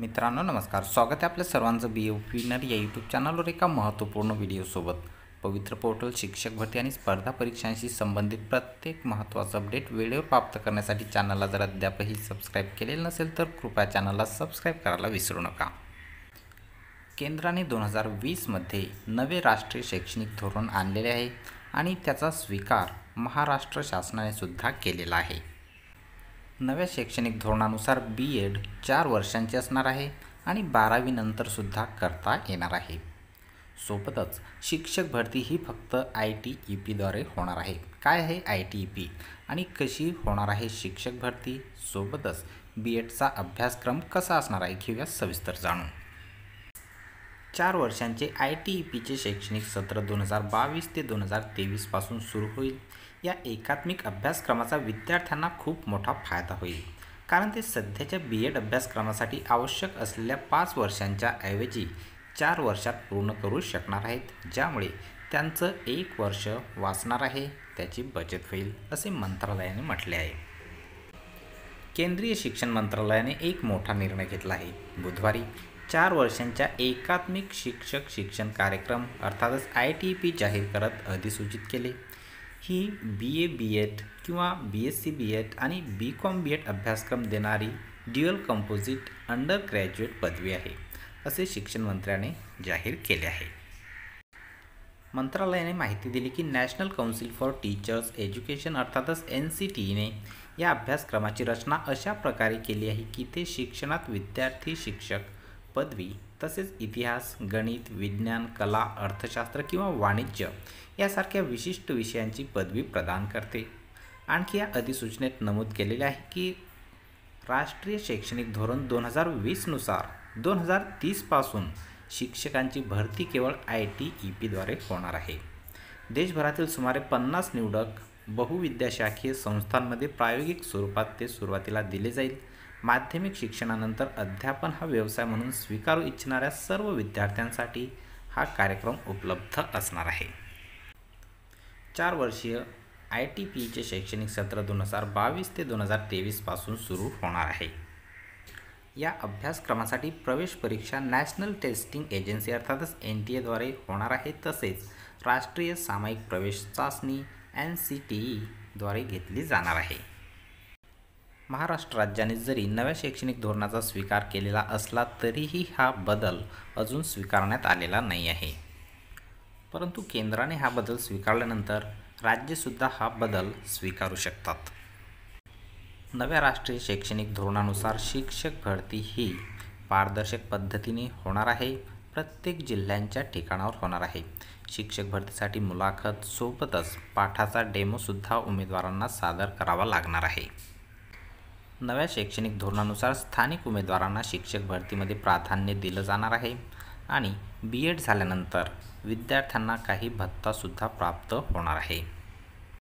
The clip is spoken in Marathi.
मित्रांनो नमस्कार स्वागत आहे आपल्या सर्वांचं बी एफ या यूट्यूब चॅनलवर एका महत्त्वपूर्ण व्हिडिओसोबत पवित्र पोर्टल शिक्षक भरती आणि स्पर्धा परीक्षांशी संबंधित प्रत्येक महत्त्वाचं अपडेट वेळेवर प्राप्त करण्यासाठी चॅनलला जर अद्यापही सबस्क्राईब केलेलं नसेल तर कृपया चॅनलला सबस्क्राईब करायला विसरू नका केंद्राने दोन हजार वीसमध्ये नवे राष्ट्रीय शैक्षणिक धोरण आणलेले आहे आणि त्याचा स्वीकार महाराष्ट्र शासनाने सुद्धा केलेला आहे नव्या शैक्षणिक धोरणानुसार बी एड चार वर्षांचे असणार आहे आणि बारावीनंतरसुद्धा करता येणार आहे सोबतच शिक्षक भरती ही फक्त आय टी ई पीद्वारे होणार आहे काय आहे आय टी ई पी आणि कशी होणार आहे शिक्षक भरती सोबतच बी एडचा अभ्यासक्रम कसा असणार आहे घेऊया सविस्तर जाणून चार वर्षांचे आय टी ई पीचे शैक्षणिक सत्र दोन हजार बावीस ते दोन हजार तेवीसपासून सुरू होईल या एकात्मिक अभ्यासक्रमाचा विद्यार्थ्यांना खूप मोठा फायदा होईल कारण ते सध्याच्या बी एड अभ्यासक्रमासाठी आवश्यक असलेल्या पाच वर्षांच्या ऐवजी चार वर्षात पूर्ण करू शकणार आहेत ज्यामुळे त्यांचं एक वर्ष वाचणार आहे त्याची बचत होईल असे मंत्रालयाने म्हटले आहे केंद्रीय शिक्षण मंत्रालयाने एक मोठा निर्णय घेतला आहे बुधवारी चार वर्षांच्या एकात्मिक शिक्षक शिक्षण कार्यक्रम अर्थातच आय टी पी जाहीर करत अधिसूचित केले ही बी ए बी एड किंवा B S C B Ed आणि बी कॉम बी एड अभ्यासक्रम देणारी ड्युअल कंपोजिट अंडर ग्रॅज्युएट पदवी आहे असे शिक्षण मंत्र्याने जाहीर केले आहे मंत्रालयाने माहिती दिली की national council for teachers education अर्थातच एन सी टीने या अभ्यासक्रमाची रचना अशा प्रकारे केली आहे की ते शिक्षणात विद्यार्थी शिक्षक पदवी तसेच इतिहास गणित विज्ञान कला अर्थशास्त्र किंवा वाणिज्य यासारख्या विशिष्ट विषयांची पदवी प्रदान करते आणखी या अधिसूचनेत नमूद केलेले आहे की राष्ट्रीय शैक्षणिक धोरण दोन हजार वीसनुसार दोन हजार तीसपासून शिक्षकांची भरती केवळ आय टी ई पीद्वारे होणार आहे देशभरातील सुमारे पन्नास निवडक बहुविद्याशाखीय संस्थांमध्ये प्रायोगिक स्वरूपात ते सुरुवातीला दिले जाईल माध्यमिक शिक्षणानंतर अध्यापन हा व्यवसाय म्हणून स्वीकारू इच्छिणाऱ्या सर्व विद्यार्थ्यांसाठी हा कार्यक्रम उपलब्ध असणार आहे चार वर्षीय आय टी पीचे शैक्षणिक सत्र दोन हजार बावीस ते दोन हजार तेवीसपासून सुरू होणार आहे या अभ्यासक्रमासाठी प्रवेश परीक्षा नॅशनल टेस्टिंग एजन्सी अर्थातच एन टी एद्वारे होणार आहे तसेच राष्ट्रीय सामायिक प्रवेश चाचणी एन सी टी ईद्वारे घेतली जाणार आहे महाराष्ट्र राज्याने जरी नव्या शैक्षणिक धोरणाचा स्वीकार केलेला असला तरीही हा बदल अजून स्वीकारण्यात आलेला नाही आहे परंतु केंद्राने हा बदल स्वीकारल्यानंतर राज्यसुद्धा हा बदल स्वीकारू शकतात नव्या राष्ट्रीय शैक्षणिक धोरणानुसार शिक्षक भरती ही पारदर्शक पद्धतीने होणार आहे प्रत्येक जिल्ह्यांच्या ठिकाणावर होणार आहे शिक्षक भरतीसाठी मुलाखत सोबतच पाठाचा डेमोसुद्धा उमेदवारांना सादर करावा लागणार आहे नव्या शैक्षणिक धोरणानुसार स्थानिक उमेदवारांना शिक्षक भरतीमध्ये प्राधान्य दिलं जाणार आहे आणि बी एड झाल्यानंतर विद्यार्थ्यांना काही भत्तासुद्धा प्राप्त होणार आहे